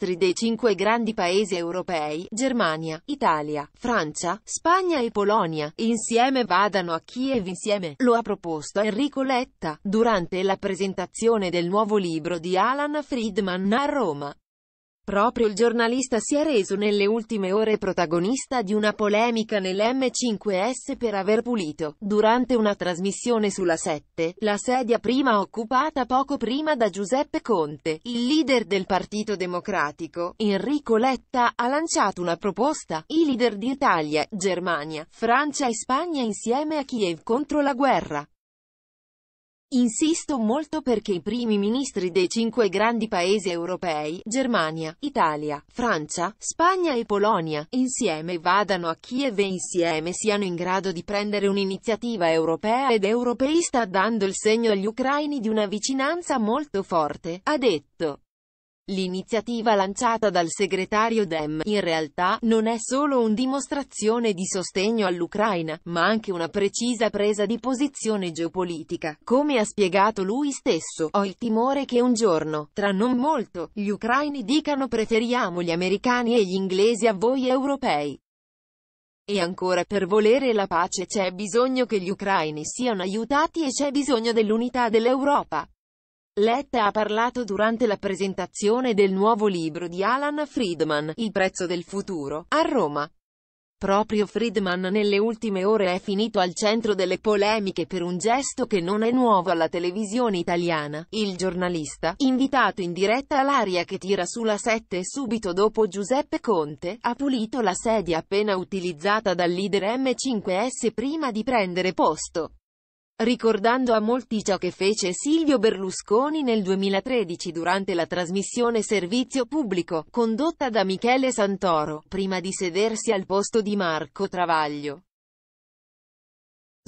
ministri dei cinque grandi paesi europei, Germania, Italia, Francia, Spagna e Polonia, insieme vadano a Kiev insieme, lo ha proposto Enrico Letta, durante la presentazione del nuovo libro di Alan Friedman a Roma. Proprio il giornalista si è reso nelle ultime ore protagonista di una polemica nell'M5S per aver pulito, durante una trasmissione sulla 7, la sedia prima occupata poco prima da Giuseppe Conte. Il leader del Partito Democratico, Enrico Letta, ha lanciato una proposta. I leader di Italia, Germania, Francia e Spagna insieme a Kiev contro la guerra. Insisto molto perché i primi ministri dei cinque grandi paesi europei, Germania, Italia, Francia, Spagna e Polonia, insieme vadano a Kiev e insieme siano in grado di prendere un'iniziativa europea ed europeista dando il segno agli ucraini di una vicinanza molto forte, ha detto. L'iniziativa lanciata dal segretario Dem, in realtà, non è solo un dimostrazione di sostegno all'Ucraina, ma anche una precisa presa di posizione geopolitica. Come ha spiegato lui stesso, ho il timore che un giorno, tra non molto, gli ucraini dicano preferiamo gli americani e gli inglesi a voi europei. E ancora per volere la pace c'è bisogno che gli ucraini siano aiutati e c'è bisogno dell'unità dell'Europa. Letta ha parlato durante la presentazione del nuovo libro di Alan Friedman, Il prezzo del futuro, a Roma. Proprio Friedman nelle ultime ore è finito al centro delle polemiche per un gesto che non è nuovo alla televisione italiana. Il giornalista, invitato in diretta all'aria che tira sulla 7 subito dopo Giuseppe Conte, ha pulito la sedia appena utilizzata dal leader M5S prima di prendere posto ricordando a molti ciò che fece Silvio Berlusconi nel 2013 durante la trasmissione Servizio Pubblico, condotta da Michele Santoro, prima di sedersi al posto di Marco Travaglio.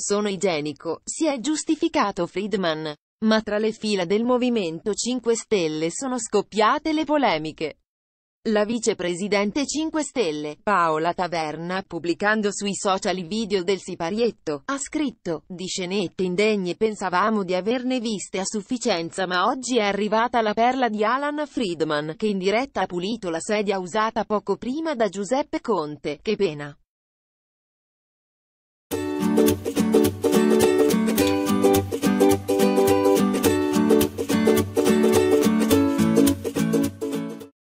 Sono igienico, si è giustificato Friedman. Ma tra le fila del Movimento 5 Stelle sono scoppiate le polemiche. La vicepresidente 5 Stelle, Paola Taverna, pubblicando sui social i video del siparietto, ha scritto, di scenette indegne pensavamo di averne viste a sufficienza ma oggi è arrivata la perla di Alan Friedman, che in diretta ha pulito la sedia usata poco prima da Giuseppe Conte, che pena.